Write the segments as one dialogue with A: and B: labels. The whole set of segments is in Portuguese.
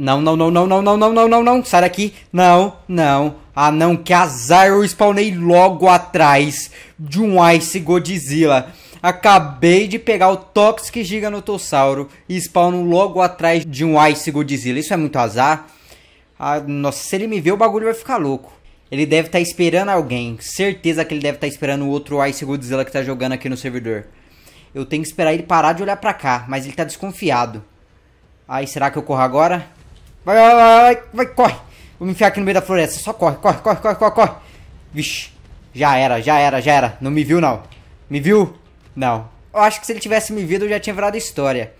A: Não, não, não, não, não, não, não, não, não, não. Sai daqui. Não, não. Ah, não. Que azar. Eu spawnei logo atrás de um Ice Godzilla. Acabei de pegar o Toxic Giganotossauro e spawno logo atrás de um Ice Godzilla. Isso é muito azar. Ah, nossa, se ele me ver, o bagulho vai ficar louco. Ele deve estar tá esperando alguém. Certeza que ele deve estar tá esperando o outro Ice Godzilla que está jogando aqui no servidor. Eu tenho que esperar ele parar de olhar pra cá, mas ele está desconfiado. Aí, será que eu corro agora? Vai, vai, vai, vai, corre. Vou me enfiar aqui no meio da floresta. Só corre, corre, corre, corre, corre, corre. Vixe. Já era, já era, já era. Não me viu, não. Me viu? Não. Eu acho que se ele tivesse me visto, eu já tinha virado história.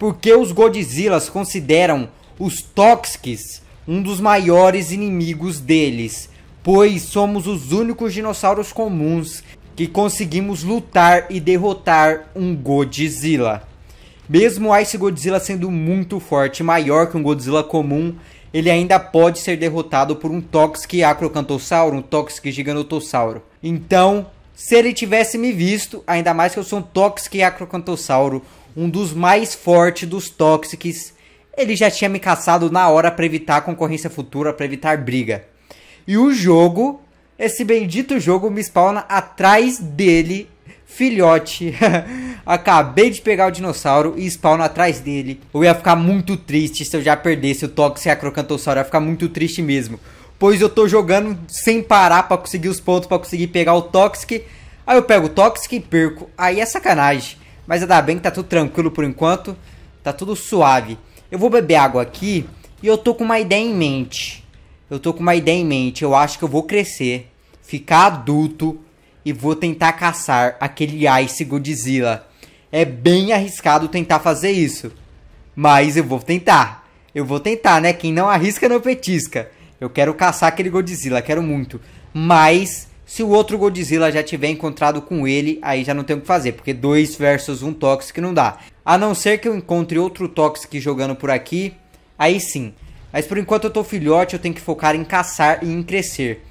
A: Porque os Godzillas consideram os Toxics um dos maiores inimigos deles. Pois somos os únicos dinossauros comuns que conseguimos lutar e derrotar um Godzilla. Mesmo o Ice Godzilla sendo muito forte, maior que um Godzilla comum, ele ainda pode ser derrotado por um Toxic Acrocantossauro, um Toxic Giganotossauro. Então, se ele tivesse me visto, ainda mais que eu sou um Toxic Acrocantossauro, um dos mais fortes dos Toxics, ele já tinha me caçado na hora para evitar concorrência futura, para evitar briga. E o jogo, esse bendito jogo, me spawna atrás dele, filhote. acabei de pegar o dinossauro e spawno atrás dele. Eu ia ficar muito triste se eu já perdesse o Toxic e a Crocantossauro, ia ficar muito triste mesmo. Pois eu tô jogando sem parar pra conseguir os pontos, pra conseguir pegar o Toxic. Aí eu pego o Toxic e perco, aí é sacanagem. Mas ainda bem que tá tudo tranquilo por enquanto, tá tudo suave. Eu vou beber água aqui e eu tô com uma ideia em mente. Eu tô com uma ideia em mente, eu acho que eu vou crescer, ficar adulto e vou tentar caçar aquele Ice Godzilla. É bem arriscado tentar fazer isso. Mas eu vou tentar. Eu vou tentar, né? Quem não arrisca não petisca. Eu quero caçar aquele Godzilla, quero muito. Mas se o outro Godzilla já tiver encontrado com ele, aí já não tem o que fazer, porque dois versus um Toxic não dá. A não ser que eu encontre outro Toxic jogando por aqui, aí sim. Mas por enquanto eu tô filhote, eu tenho que focar em caçar e em crescer.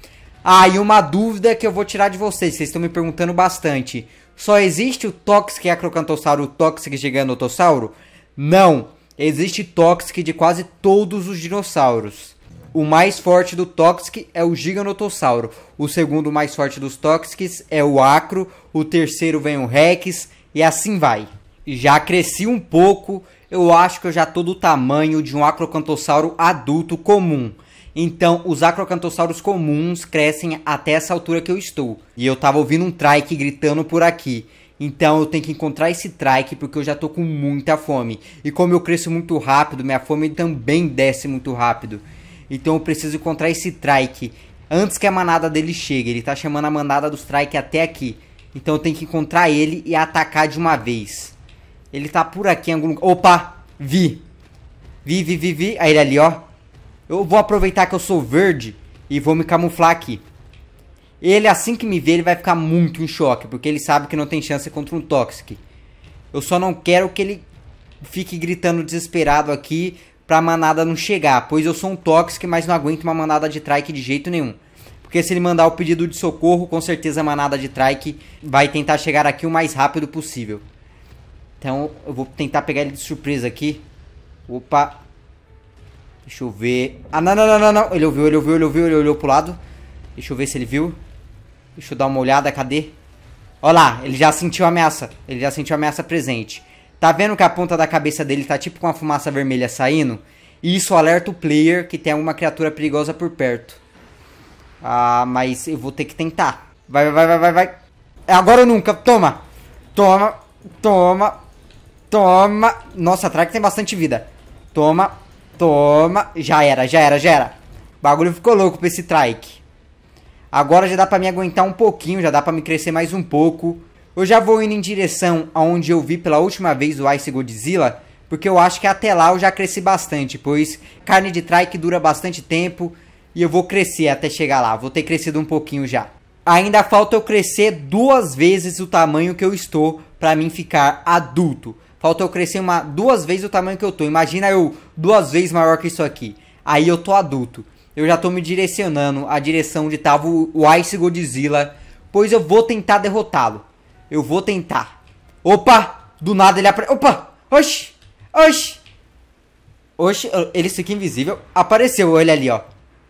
A: Ah, e uma dúvida que eu vou tirar de vocês, vocês estão me perguntando bastante. Só existe o Toxic Acrocantossauro, o Toxic Giganotossauro? Não! Existe Toxic de quase todos os dinossauros. O mais forte do Toxic é o Giganotossauro. O segundo mais forte dos Toxics é o Acro. O terceiro vem o Rex. E assim vai. Já cresci um pouco. Eu acho que eu já tô do tamanho de um Acrocantossauro adulto comum. Então, os acrocantossauros comuns crescem até essa altura que eu estou. E eu tava ouvindo um trike gritando por aqui. Então eu tenho que encontrar esse trike porque eu já tô com muita fome. E como eu cresço muito rápido, minha fome também desce muito rápido. Então eu preciso encontrar esse trike antes que a manada dele chegue. Ele tá chamando a manada dos trike até aqui. Então eu tenho que encontrar ele e atacar de uma vez. Ele tá por aqui em algum lugar. Opa! Vi! Vi, vi, vi, vi. Aí ele ali, ó. Eu vou aproveitar que eu sou verde e vou me camuflar aqui. Ele, assim que me ver, ele vai ficar muito em choque, porque ele sabe que não tem chance contra um Toxic. Eu só não quero que ele fique gritando desesperado aqui pra manada não chegar, pois eu sou um Toxic, mas não aguento uma manada de trike de jeito nenhum. Porque se ele mandar o pedido de socorro, com certeza a manada de trike vai tentar chegar aqui o mais rápido possível. Então eu vou tentar pegar ele de surpresa aqui. Opa, Deixa eu ver. Ah, não, não, não, não, não. Ele ouviu, ele ouviu, ele ouviu, ele olhou pro lado. Deixa eu ver se ele viu. Deixa eu dar uma olhada, cadê? Olha lá, ele já sentiu a ameaça. Ele já sentiu a ameaça presente. Tá vendo que a ponta da cabeça dele tá tipo com uma fumaça vermelha saindo? E isso alerta o player que tem alguma criatura perigosa por perto. Ah, mas eu vou ter que tentar. Vai, vai, vai, vai, vai. É agora ou nunca. Toma. Toma. Toma. Toma. Nossa, a Track tem bastante vida. Toma. Toma. Já era, já era, já era. O bagulho ficou louco pra esse trike. Agora já dá pra me aguentar um pouquinho, já dá pra me crescer mais um pouco. Eu já vou indo em direção aonde eu vi pela última vez o Ice Godzilla, porque eu acho que até lá eu já cresci bastante, pois carne de trike dura bastante tempo e eu vou crescer até chegar lá, vou ter crescido um pouquinho já. Ainda falta eu crescer duas vezes o tamanho que eu estou para mim ficar adulto. Falta eu crescer uma, duas vezes o tamanho que eu tô. Imagina eu duas vezes maior que isso aqui. Aí eu tô adulto. Eu já tô me direcionando à direção de tava o Ice Godzilla. Pois eu vou tentar derrotá-lo. Eu vou tentar. Opa! Do nada ele apareceu. Opa! Oxi! Oxi! Oxi, ele fica invisível. Apareceu Olha ali, ó.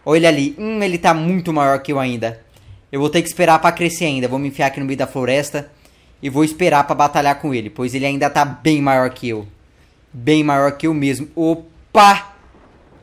A: Olha ali. Hum, ele tá muito maior que eu ainda. Eu vou ter que esperar pra crescer ainda. Vou me enfiar aqui no meio da floresta e vou esperar para batalhar com ele, pois ele ainda tá bem maior que eu. Bem maior que eu mesmo. Opa!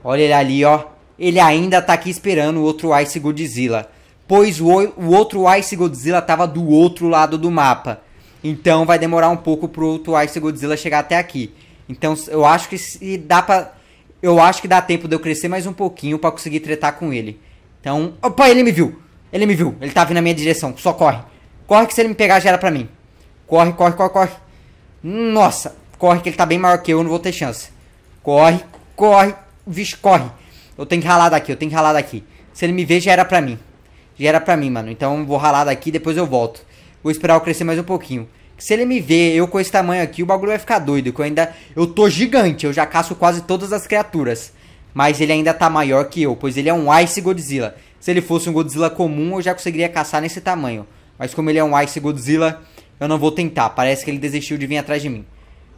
A: Olha ele ali, ó. Ele ainda tá aqui esperando o outro Ice Godzilla. Pois o, o outro Ice Godzilla tava do outro lado do mapa. Então vai demorar um pouco pro outro Ice Godzilla chegar até aqui. Então eu acho que se dá pra. Eu acho que dá tempo de eu crescer mais um pouquinho para conseguir tretar com ele. Então. Opa, ele me viu! Ele me viu! Ele tá vindo na minha direção. Só corre! Corre que se ele me pegar já era pra mim. Corre, corre, corre, corre. Hum, nossa, corre que ele tá bem maior que eu, não vou ter chance. Corre, corre, vixe, corre. Eu tenho que ralar daqui, eu tenho que ralar daqui. Se ele me ver, já era pra mim. Já era pra mim, mano. Então vou ralar daqui, depois eu volto. Vou esperar eu crescer mais um pouquinho. Se ele me ver, eu com esse tamanho aqui, o bagulho vai ficar doido. Que eu ainda. Eu tô gigante, eu já caço quase todas as criaturas. Mas ele ainda tá maior que eu, pois ele é um Ice Godzilla. Se ele fosse um Godzilla comum, eu já conseguiria caçar nesse tamanho. Mas como ele é um Ice Godzilla, eu não vou tentar. Parece que ele desistiu de vir atrás de mim.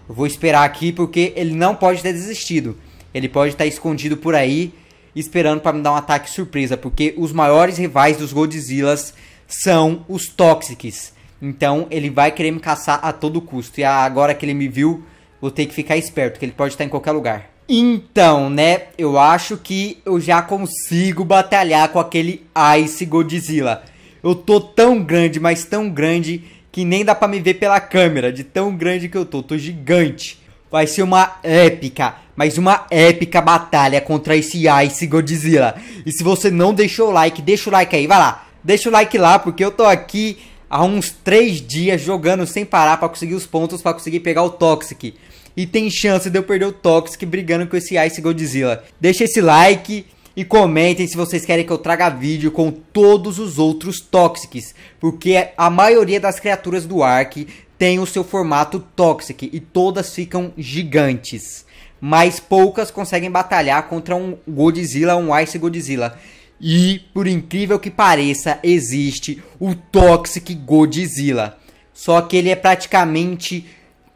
A: Eu vou esperar aqui porque ele não pode ter desistido. Ele pode estar escondido por aí, esperando para me dar um ataque surpresa, porque os maiores rivais dos Godzillas são os Toxics. Então ele vai querer me caçar a todo custo. E agora que ele me viu, vou ter que ficar esperto, que ele pode estar em qualquer lugar. Então, né, eu acho que eu já consigo batalhar com aquele Ice Godzilla. Eu tô tão grande, mas tão grande que nem dá para me ver pela câmera, de tão grande que eu tô, tô gigante. Vai ser uma épica, mas uma épica batalha contra esse Ice Godzilla. E se você não deixou o like, deixa o like aí, vai lá. Deixa o like lá, porque eu tô aqui há uns 3 dias jogando sem parar para conseguir os pontos, para conseguir pegar o Toxic. E tem chance de eu perder o Toxic brigando com esse Ice Godzilla. Deixa esse like e comentem se vocês querem que eu traga vídeo com todos os outros Toxics, porque a maioria das criaturas do Ark tem o seu formato Toxic e todas ficam gigantes. Mas poucas conseguem batalhar contra um Godzilla, um Ice Godzilla. E, por incrível que pareça, existe o Toxic Godzilla. Só que ele é praticamente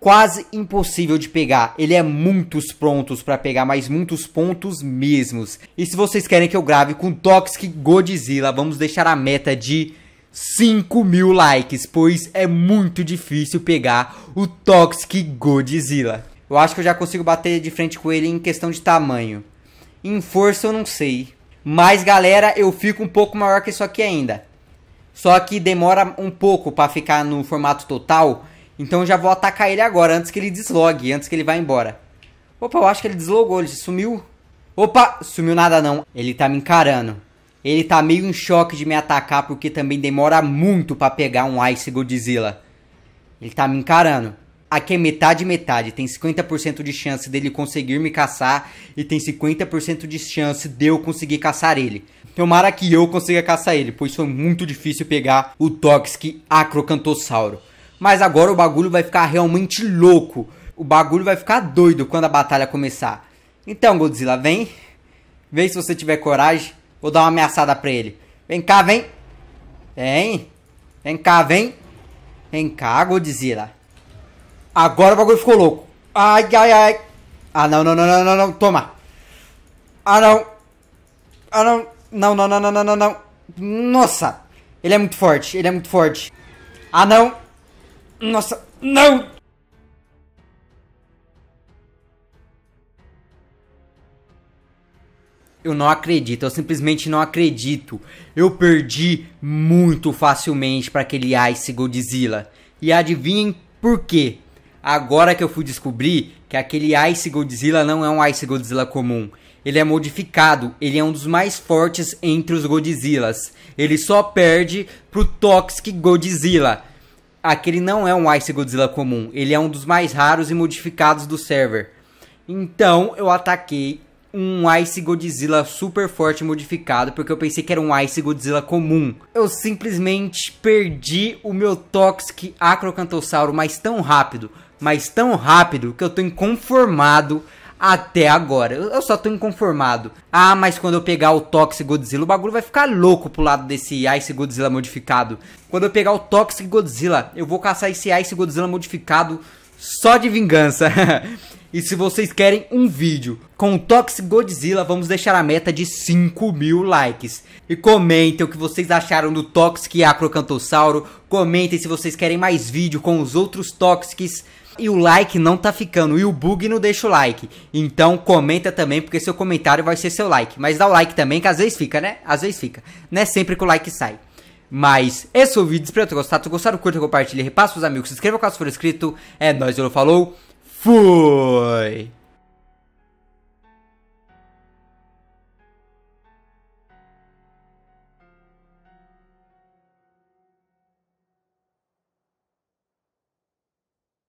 A: quase impossível de pegar. Ele é muitos prontos para pegar, mas muitos pontos mesmos. E se vocês querem que eu grave com Toxic Godzilla, vamos deixar a meta de 5 mil likes, pois é muito difícil pegar o Toxic Godzilla. Eu acho que eu já consigo bater de frente com ele em questão de tamanho. Em força eu não sei. Mas galera, eu fico um pouco maior que isso aqui ainda. Só que demora um pouco para ficar no formato total, então eu já vou atacar ele agora, antes que ele deslogue, antes que ele vá embora. Opa, eu acho que ele deslogou, ele sumiu. Opa, sumiu nada não. Ele tá me encarando. Ele tá meio em choque de me atacar, porque também demora muito para pegar um Ice Godzilla. Ele tá me encarando. Aqui é metade metade, tem 50% de chance dele conseguir me caçar e tem 50% de chance de eu conseguir caçar ele. Tomara que eu consiga caçar ele, pois foi muito difícil pegar o Toxic Acrocantossauro. Mas agora o bagulho vai ficar realmente louco. O bagulho vai ficar doido quando a batalha começar. Então, Godzilla, vem. Vê se você tiver coragem. Vou dar uma ameaçada pra ele. Vem cá, vem. Vem. Vem cá, vem. Vem cá, Godzilla. Agora o bagulho ficou louco. Ai, ai, ai. Ah, não, não, não, não, não, não. Toma. Ah, não. Ah, não. Não, não, não, não, não, não, não. Nossa. Ele é muito forte. Ele é muito forte. Ah, não. Nossa, não! Eu não acredito, eu simplesmente não acredito. Eu perdi muito facilmente para aquele Ice Godzilla. E adivinhem por quê? Agora que eu fui descobrir que aquele Ice Godzilla não é um Ice Godzilla comum. Ele é modificado, ele é um dos mais fortes entre os Godzillas. Ele só perde pro Toxic Godzilla aquele não é um Ice Godzilla comum, ele é um dos mais raros e modificados do server. Então eu ataquei um Ice Godzilla super forte modificado, porque eu pensei que era um Ice Godzilla comum. Eu simplesmente perdi o meu Toxic Acrocantossauro, mas tão rápido, mas tão rápido, que eu tô inconformado até agora. Eu só tô inconformado. Ah, mas quando eu pegar o Toxic Godzilla, o bagulho vai ficar louco pro lado desse Ice Godzilla modificado. Quando eu pegar o Toxic Godzilla, eu vou caçar esse Ice Godzilla modificado só de vingança. e se vocês querem um vídeo com o Toxic Godzilla, vamos deixar a meta de 5 mil likes. E comentem o que vocês acharam do Toxic Acrocantossauro. Comentem se vocês querem mais vídeo com os outros Toxics. E o like não tá ficando, e o bug não deixa o like. Então comenta também, porque seu comentário vai ser seu like. Mas dá o like também, que às vezes fica, né? Às vezes fica. Não é sempre que o like sai. Mas esse foi o vídeo, espero tenha gostado. Se gostaram, curta, compartilha, repassa os amigos, se inscreva caso for inscrito. É nóis, eu falou, fui!